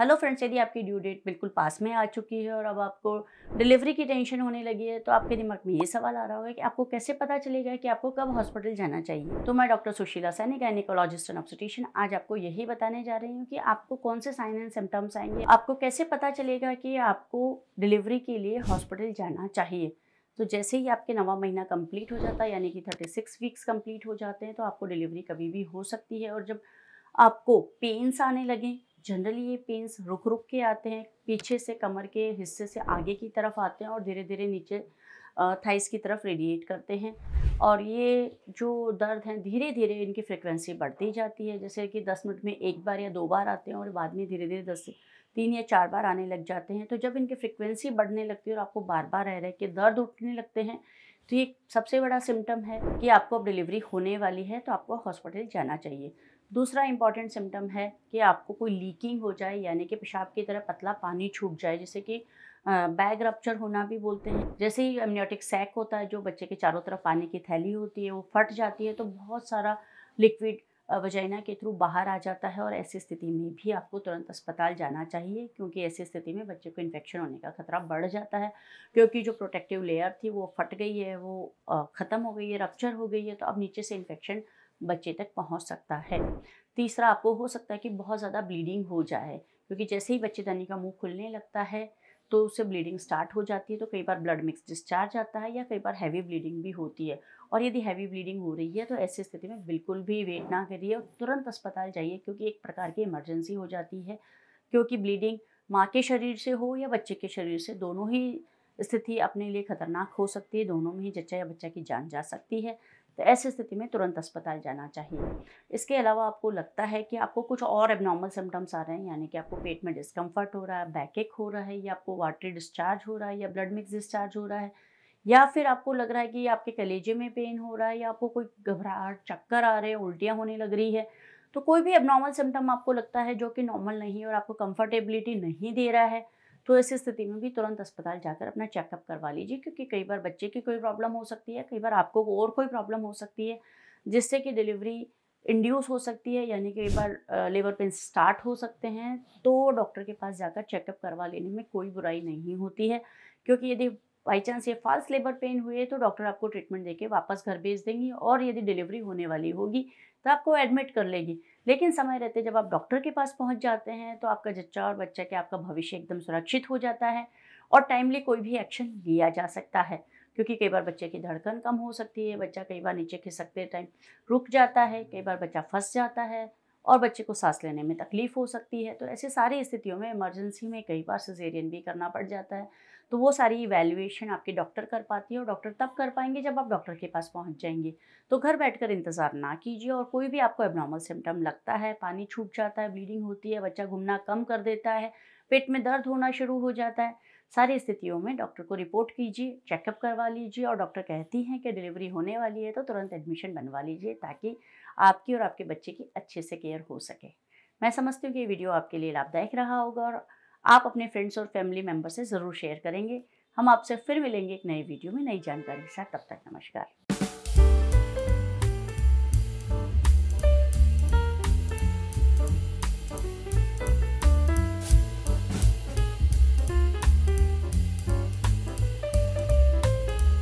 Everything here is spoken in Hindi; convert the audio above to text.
हेलो फ्रेंड्स यदि आपकी ड्यू डेट बिल्कुल पास में आ चुकी है और अब आपको डिलीवरी की टेंशन होने लगी है तो आपके दिमाग में ये सवाल आ रहा होगा कि आपको कैसे पता चलेगा कि आपको कब हॉस्पिटल जाना चाहिए तो मैं doctor Sushila Saini gynaecologist and obstetrician आज आपको यही बताने जा रही हूँ कि आपको कौन से साइन एंड सिम्टम्स आएंगे आपको कैसे पता चलेगा कि आपको डिलीवरी के लिए हॉस्पिटल जाना चाहिए तो जैसे ही आपके नवा महीना कंप्लीट हो जाता है यानी कि थर्टी सिक्स वीक्स कंप्लीट हो जाते हैं तो आपको डिलीवरी कभी भी हो सकती है और जब आपको पेन्स आने लगें जनरली ये पेंस रुक रुक के आते हैं पीछे से कमर के हिस्से से आगे की तरफ आते हैं और धीरे धीरे नीचे थाइस की तरफ रेडिएट करते हैं और ये जो दर्द हैं धीरे धीरे इनकी फ्रिक्वेंसी बढ़ती जाती है जैसे कि 10 मिनट में एक बार या दो बार आते हैं और बाद में धीरे धीरे दस तीन या चार बार आने लग जाते हैं तो जब इनकी फ्रिक्वेंसी बढ़ने लगती है और आपको बार बार रह रहे कि दर्द उठने लगते हैं तो ये सबसे बड़ा सिम्टम है कि आपको अब डिलीवरी होने वाली है तो आपको हॉस्पिटल जाना चाहिए दूसरा इंपॉर्टेंट सिम्टम है कि आपको कोई लीकिंग हो जाए यानी कि पेशाब की तरह पतला पानी छूट जाए जैसे कि बैग रप्चर होना भी बोलते हैं जैसे ही एमनियोटिक सैक होता है जो बच्चे के चारों तरफ पानी की थैली होती है वो फट जाती है तो बहुत सारा लिक्विड वजाइना के थ्रू बाहर आ जाता है और ऐसी स्थिति में भी आपको तुरंत अस्पताल जाना चाहिए क्योंकि ऐसी स्थिति में बच्चे को इन्फेक्शन होने का खतरा बढ़ जाता है क्योंकि जो प्रोटेक्टिव लेयर थी वो फट गई है वो ख़त्म हो गई है रप्चर हो गई है तो अब नीचे से इन्फेक्शन बच्चे तक पहुंच सकता है तीसरा आपको हो सकता है कि बहुत ज़्यादा ब्लीडिंग हो जाए क्योंकि जैसे ही बच्चेदानी का मुंह खुलने लगता है तो उससे ब्लीडिंग स्टार्ट हो जाती है तो कई बार ब्लड मिक्स डिस्चार्ज आता है या कई बार हैवी ब्लीडिंग भी होती है और यदि हैवी ब्लीडिंग हो रही है तो ऐसी स्थिति में बिल्कुल भी वेट ना करिए और तुरंत अस्पताल जाइए क्योंकि एक प्रकार की इमरजेंसी हो जाती है क्योंकि ब्लीडिंग माँ के शरीर से हो या बच्चे के शरीर से दोनों ही स्थिति अपने लिए खतरनाक हो सकती है दोनों में ही जच्चा या बच्चा की जान जा सकती है तो ऐसी स्थिति में तुरंत अस्पताल जाना चाहिए इसके अलावा आपको लगता है कि आपको कुछ और एबनॉर्मल सिम्टम्स आ रहे हैं यानी कि आपको पेट में डिस्कम्फर्ट हो रहा है बैकेक हो रहा है या आपको वाटरी डिस्चार्ज हो रहा है या ब्लड मिक्स डिस्चार्ज हो रहा है या फिर आपको लग रहा है कि आपके कलेजे में पेन हो रहा है या आपको कोई घबराहट चक्कर आ रहे हैं उल्टियाँ होने लग रही है तो कोई भी एबनॉर्मल सिम्टम आपको लगता है जो कि नॉर्मल नहीं है और आपको कंफर्टेबिलिटी नहीं दे रहा है तो ऐसी स्थिति में भी तुरंत अस्पताल जाकर अपना चेकअप करवा लीजिए क्योंकि कई बार बच्चे की कोई प्रॉब्लम हो सकती है कई बार आपको और कोई प्रॉब्लम हो सकती है जिससे कि डिलीवरी इंड्यूस हो सकती है यानी कई बार लेबर पेन स्टार्ट हो सकते हैं तो डॉक्टर के पास जाकर चेकअप करवा लेने में कोई बुराई नहीं होती है क्योंकि यदि बाई चांस ये फॉल्स लेबर पेन हुए तो डॉक्टर आपको ट्रीटमेंट देके वापस घर भेज देंगी और यदि डिलीवरी होने वाली होगी तो आपको एडमिट कर लेगी लेकिन समय रहते जब आप डॉक्टर के पास पहुंच जाते हैं तो आपका जच्चा और बच्चा के आपका भविष्य एकदम सुरक्षित हो जाता है और टाइमली कोई भी एक्शन लिया जा सकता है क्योंकि कई बार बच्चे की धड़कन कम हो सकती है बच्चा कई बार नीचे खिसकते टाइम रुक जाता है कई बार बच्चा फंस जाता है और बच्चे को सांस लेने में तकलीफ़ हो सकती है तो ऐसे सारी स्थितियों में इमरजेंसी में कई बार सजेरियन भी करना पड़ जाता है तो वो सारी इवेल्युएशन आपके डॉक्टर कर पाती है और डॉक्टर तब कर पाएंगे जब आप डॉक्टर के पास पहुंच जाएंगे तो घर बैठकर इंतज़ार ना कीजिए और कोई भी आपको एबनॉर्मल सिम्टम लगता है पानी छूट जाता है ब्लीडिंग होती है बच्चा घूमना कम कर देता है पेट में दर्द होना शुरू हो जाता है सारी स्थितियों में डॉक्टर को रिपोर्ट कीजिए चेकअप करवा लीजिए और डॉक्टर कहती हैं कि डिलीवरी होने वाली है तो तुरंत एडमिशन बनवा लीजिए ताकि आपकी और आपके बच्चे की अच्छे से केयर हो सके मैं समझती हूँ कि ये वीडियो आपके लिए लाभदायक रहा होगा और आप अपने फ्रेंड्स और फैमिली मेम्बर से ज़रूर शेयर करेंगे हम आपसे फिर मिलेंगे एक नए वीडियो में नई जानकारी के साथ तब तक नमस्कार